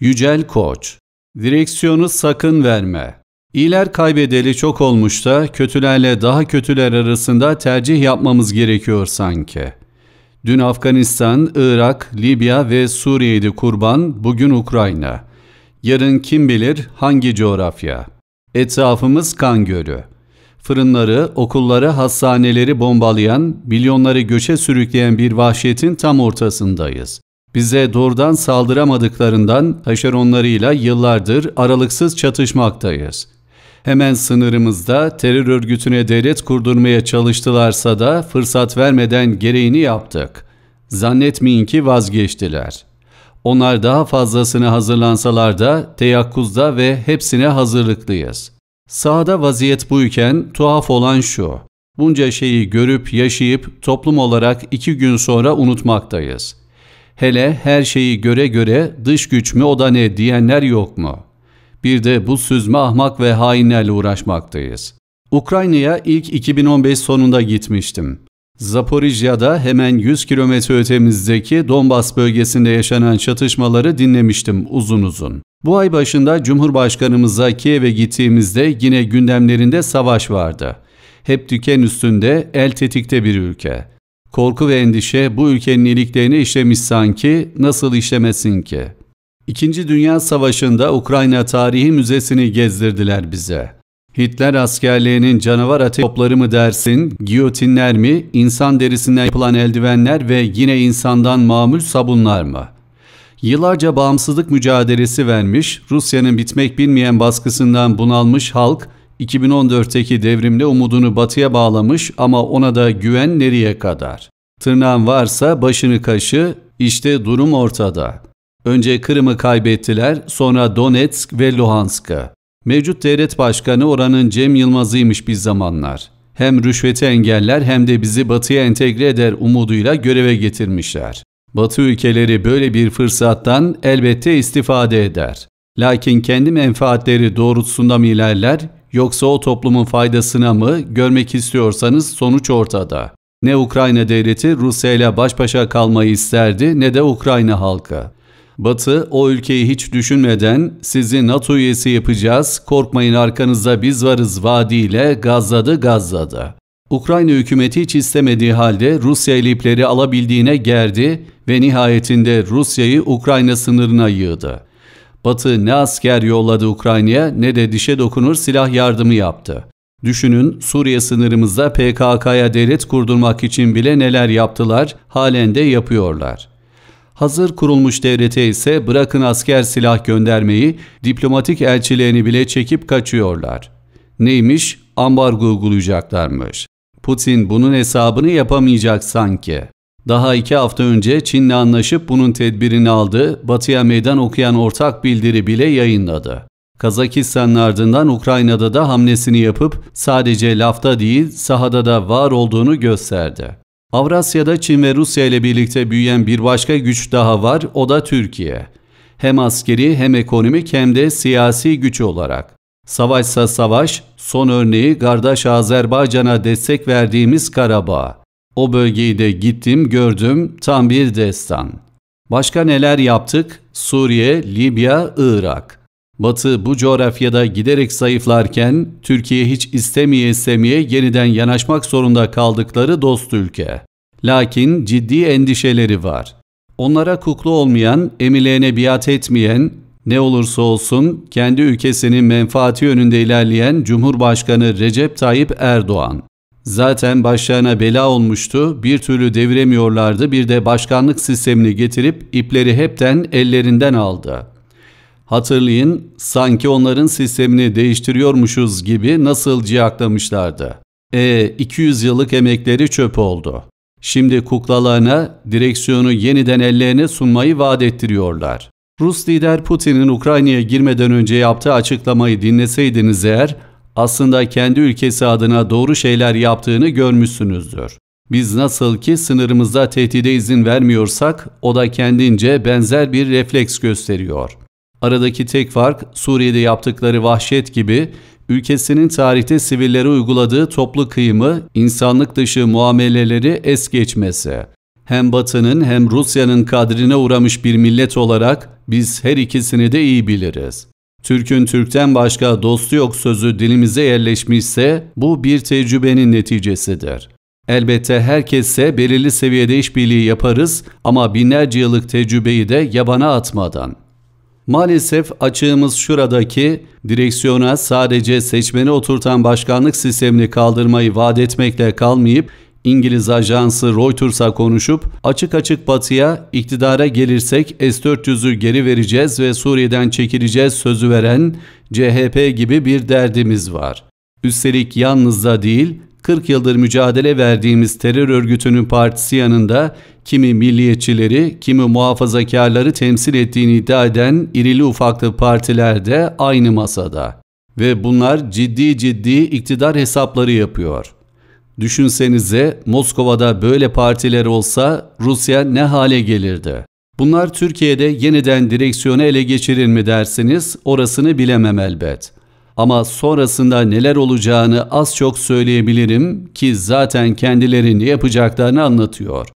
Yücel Koç Direksiyonu sakın verme. İyiler kaybedeli çok olmuş da kötülerle daha kötüler arasında tercih yapmamız gerekiyor sanki. Dün Afganistan, Irak, Libya ve Suriye'ydi kurban, bugün Ukrayna. Yarın kim bilir hangi coğrafya. Etrafımız kan gölü. Fırınları, okulları, hastaneleri bombalayan, milyonları göçe sürükleyen bir vahşetin tam ortasındayız bize doğrudan saldıramadıklarından taşeronlarıyla yıllardır aralıksız çatışmaktayız. Hemen sınırımızda terör örgütüne devlet kurdurmaya çalıştılarsa da fırsat vermeden gereğini yaptık. Zannetmeyin ki vazgeçtiler. Onlar daha fazlasını hazırlansalar da teyakkuzda ve hepsine hazırlıklıyız. Sahada vaziyet buyken tuhaf olan şu. Bunca şeyi görüp yaşayıp toplum olarak iki gün sonra unutmaktayız.'' Hele her şeyi göre göre dış güç mü o da ne diyenler yok mu? Bir de bu süzme ahmak ve hainlerle uğraşmaktayız. Ukrayna'ya ilk 2015 sonunda gitmiştim. Zaporijya'da hemen 100 kilometre ötemizdeki Donbas bölgesinde yaşanan çatışmaları dinlemiştim uzun uzun. Bu ay başında Cumhurbaşkanımıza Kiev'e gittiğimizde yine gündemlerinde savaş vardı. Hep diken üstünde, el tetikte bir ülke. Korku ve endişe bu ülkenin iyiliklerini işlemiş sanki, nasıl işlemesin ki? İkinci Dünya Savaşı'nda Ukrayna Tarihi Müzesi'ni gezdirdiler bize. Hitler askerliğinin canavar ate topları mı dersin, giyotinler mi, insan derisinden yapılan eldivenler ve yine insandan mamul sabunlar mı? Yıllarca bağımsızlık mücadelesi vermiş, Rusya'nın bitmek bilmeyen baskısından bunalmış halk, 2014'teki devrimle umudunu batıya bağlamış ama ona da güven nereye kadar? Tırnağın varsa başını kaşı, işte durum ortada. Önce Kırım'ı kaybettiler, sonra Donetsk ve Luhansk'ı. Mevcut devlet başkanı oranın Cem Yılmaz'ıymış bir zamanlar. Hem rüşveti engeller hem de bizi batıya entegre eder umuduyla göreve getirmişler. Batı ülkeleri böyle bir fırsattan elbette istifade eder. Lakin kendi menfaatleri doğrultusunda mı ilerler yoksa o toplumun faydasına mı görmek istiyorsanız sonuç ortada. Ne Ukrayna devleti Rusya ile baş başa kalmayı isterdi ne de Ukrayna halkı. Batı o ülkeyi hiç düşünmeden sizi NATO üyesi yapacağız, korkmayın arkanızda biz varız vaadiyle gazladı gazladı. Ukrayna hükümeti hiç istemediği halde Rusya ile alabildiğine gerdi ve nihayetinde Rusya'yı Ukrayna sınırına yığdı. Batı ne asker yolladı Ukrayna'ya ne de dişe dokunur silah yardımı yaptı. Düşünün Suriye sınırımızda PKK'ya devlet kurdurmak için bile neler yaptılar, halen de yapıyorlar. Hazır kurulmuş devlete ise bırakın asker silah göndermeyi, diplomatik elçilerini bile çekip kaçıyorlar. Neymiş? Ambargo uygulayacaklarmış. Putin bunun hesabını yapamayacak sanki. Daha iki hafta önce Çin'le anlaşıp bunun tedbirini aldı, Batı'ya meydan okuyan ortak bildiri bile yayınladı. Kazakistan'ın ardından Ukrayna'da da hamlesini yapıp sadece lafta değil sahada da var olduğunu gösterdi. Avrasya'da Çin ve Rusya ile birlikte büyüyen bir başka güç daha var, o da Türkiye. Hem askeri hem ekonomik hem de siyasi güç olarak. Savaşsa savaş, son örneği Gardaş Azerbaycan'a destek verdiğimiz Karabağ. O bölgeyi de gittim, gördüm. Tam bir destan. Başka neler yaptık? Suriye, Libya, Irak. Batı bu coğrafyada giderek zayıflarken Türkiye hiç istemeye istemeye yeniden yanaşmak zorunda kaldıkları dost ülke. Lakin ciddi endişeleri var. Onlara kuklu olmayan, emirlerine biat etmeyen, ne olursa olsun kendi ülkesinin menfaati önünde ilerleyen Cumhurbaşkanı Recep Tayyip Erdoğan. Zaten başlarına bela olmuştu, bir türlü deviremiyorlardı, bir de başkanlık sistemini getirip ipleri hepten ellerinden aldı. Hatırlayın, sanki onların sistemini değiştiriyormuşuz gibi nasıl ciyaklamışlardı. E 200 yıllık emekleri çöp oldu. Şimdi kuklalarına direksiyonu yeniden ellerine sunmayı vaat ettiriyorlar. Rus lider Putin'in Ukrayna'ya girmeden önce yaptığı açıklamayı dinleseydiniz eğer aslında kendi ülkesi adına doğru şeyler yaptığını görmüşsünüzdür. Biz nasıl ki sınırımızda tehdide izin vermiyorsak o da kendince benzer bir refleks gösteriyor. Aradaki tek fark Suriye'de yaptıkları vahşet gibi ülkesinin tarihte sivillere uyguladığı toplu kıyımı, insanlık dışı muameleleri es geçmesi. Hem Batı'nın hem Rusya'nın kadrine uğramış bir millet olarak biz her ikisini de iyi biliriz. Türk'ün Türk'ten başka dostu yok sözü dilimize yerleşmişse bu bir tecrübenin neticesidir. Elbette herkese belirli seviyede işbirliği yaparız ama binlerce yıllık tecrübeyi de yabana atmadan. Maalesef açığımız şuradaki direksiyona sadece seçmeni oturtan başkanlık sistemini kaldırmayı vaat etmekle kalmayıp İngiliz ajansı Reuters'a konuşup açık açık batıya iktidara gelirsek S-400'ü geri vereceğiz ve Suriye'den çekileceğiz sözü veren CHP gibi bir derdimiz var. Üstelik yalnız da değil 40 yıldır mücadele verdiğimiz terör örgütünün partisi yanında kimi milliyetçileri, kimi muhafazakarları temsil ettiğini iddia eden irili ufaklı partiler de aynı masada. Ve bunlar ciddi ciddi iktidar hesapları yapıyor. Düşünsenize Moskova'da böyle partiler olsa Rusya ne hale gelirdi? Bunlar Türkiye'de yeniden direksiyonu ele geçirir mi dersiniz orasını bilemem elbet. Ama sonrasında neler olacağını az çok söyleyebilirim ki zaten kendilerini yapacaklarını anlatıyor.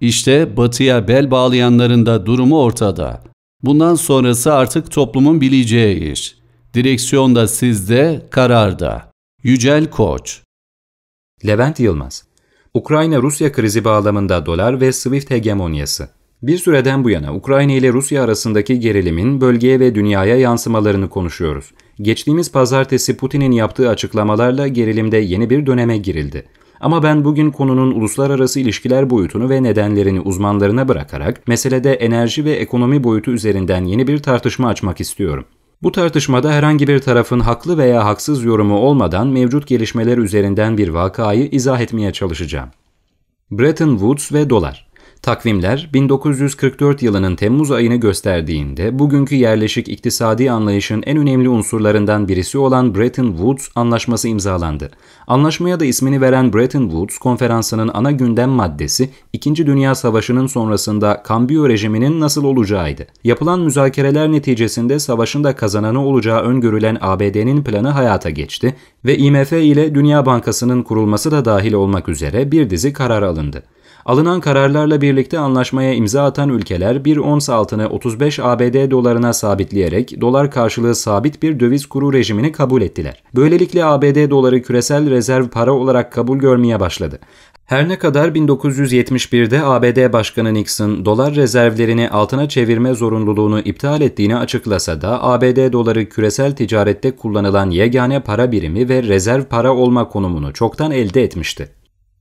İşte batıya bel bağlayanların da durumu ortada. Bundan sonrası artık toplumun bileceği iş. Direksiyon da sizde, karar da. Yücel Koç Levent Yılmaz Ukrayna-Rusya krizi bağlamında dolar ve Swift hegemonyası bir süreden bu yana Ukrayna ile Rusya arasındaki gerilimin bölgeye ve dünyaya yansımalarını konuşuyoruz. Geçtiğimiz pazartesi Putin'in yaptığı açıklamalarla gerilimde yeni bir döneme girildi. Ama ben bugün konunun uluslararası ilişkiler boyutunu ve nedenlerini uzmanlarına bırakarak meselede enerji ve ekonomi boyutu üzerinden yeni bir tartışma açmak istiyorum. Bu tartışmada herhangi bir tarafın haklı veya haksız yorumu olmadan mevcut gelişmeler üzerinden bir vakayı izah etmeye çalışacağım. Bretton Woods ve dolar Takvimler 1944 yılının Temmuz ayını gösterdiğinde bugünkü yerleşik iktisadi anlayışın en önemli unsurlarından birisi olan Bretton Woods anlaşması imzalandı. Anlaşmaya da ismini veren Bretton Woods konferansının ana gündem maddesi 2. Dünya Savaşı'nın sonrasında kambiyo rejiminin nasıl olacağıydı. Yapılan müzakereler neticesinde savaşın da kazananı olacağı öngörülen ABD'nin planı hayata geçti ve IMF ile Dünya Bankası'nın kurulması da dahil olmak üzere bir dizi karar alındı. Alınan kararlarla birlikte anlaşmaya imza atan ülkeler bir ons altını 35 ABD dolarına sabitleyerek dolar karşılığı sabit bir döviz kuru rejimini kabul ettiler. Böylelikle ABD doları küresel rezerv para olarak kabul görmeye başladı. Her ne kadar 1971'de ABD Başkanı Nixon dolar rezervlerini altına çevirme zorunluluğunu iptal ettiğini açıklasa da ABD doları küresel ticarette kullanılan yegane para birimi ve rezerv para olma konumunu çoktan elde etmişti.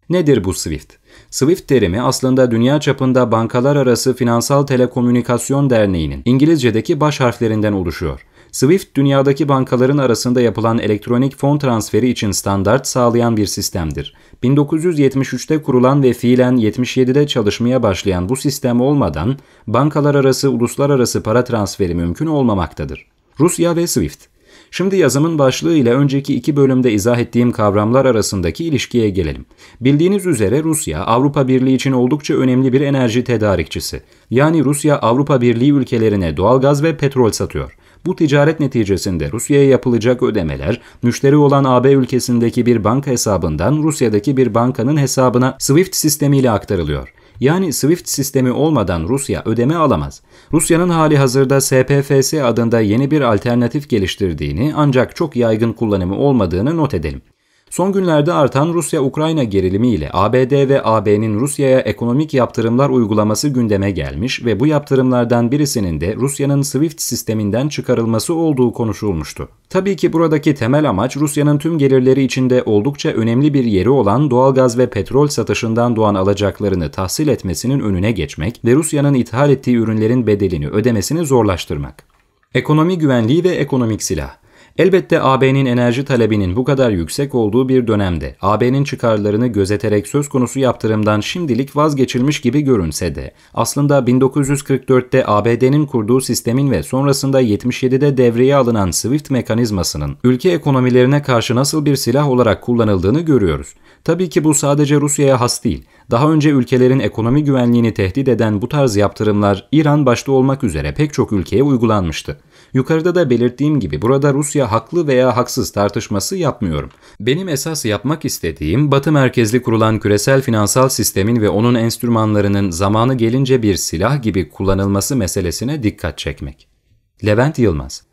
Nedir bu SWIFT? SWIFT terimi aslında dünya çapında Bankalar Arası Finansal Telekomünikasyon Derneği'nin İngilizce'deki baş harflerinden oluşuyor. SWIFT dünyadaki bankaların arasında yapılan elektronik fon transferi için standart sağlayan bir sistemdir. 1973'te kurulan ve fiilen 77'de çalışmaya başlayan bu sistem olmadan bankalar arası uluslararası para transferi mümkün olmamaktadır. Rusya ve SWIFT Şimdi yazımın başlığı ile önceki iki bölümde izah ettiğim kavramlar arasındaki ilişkiye gelelim. Bildiğiniz üzere Rusya, Avrupa Birliği için oldukça önemli bir enerji tedarikçisi. Yani Rusya, Avrupa Birliği ülkelerine doğalgaz ve petrol satıyor. Bu ticaret neticesinde Rusya'ya yapılacak ödemeler, müşteri olan AB ülkesindeki bir banka hesabından Rusya'daki bir bankanın hesabına SWIFT sistemiyle aktarılıyor. Yani SWIFT sistemi olmadan Rusya ödeme alamaz. Rusya'nın hali hazırda SPFS adında yeni bir alternatif geliştirdiğini ancak çok yaygın kullanımı olmadığını not edelim. Son günlerde artan Rusya-Ukrayna gerilimiyle ABD ve AB'nin Rusya'ya ekonomik yaptırımlar uygulaması gündeme gelmiş ve bu yaptırımlardan birisinin de Rusya'nın SWIFT sisteminden çıkarılması olduğu konuşulmuştu. Tabii ki buradaki temel amaç Rusya'nın tüm gelirleri içinde oldukça önemli bir yeri olan doğalgaz ve petrol satışından doğan alacaklarını tahsil etmesinin önüne geçmek ve Rusya'nın ithal ettiği ürünlerin bedelini ödemesini zorlaştırmak. Ekonomi güvenliği ve ekonomik silah Elbette AB'nin enerji talebinin bu kadar yüksek olduğu bir dönemde AB'nin çıkarlarını gözeterek söz konusu yaptırımdan şimdilik vazgeçilmiş gibi görünse de aslında 1944'te ABD'nin kurduğu sistemin ve sonrasında 77'de devreye alınan SWIFT mekanizmasının ülke ekonomilerine karşı nasıl bir silah olarak kullanıldığını görüyoruz. Tabii ki bu sadece Rusya'ya has değil. Daha önce ülkelerin ekonomi güvenliğini tehdit eden bu tarz yaptırımlar İran başta olmak üzere pek çok ülkeye uygulanmıştı. Yukarıda da belirttiğim gibi burada Rusya haklı veya haksız tartışması yapmıyorum. Benim esas yapmak istediğim batı merkezli kurulan küresel finansal sistemin ve onun enstrümanlarının zamanı gelince bir silah gibi kullanılması meselesine dikkat çekmek. Levent Yılmaz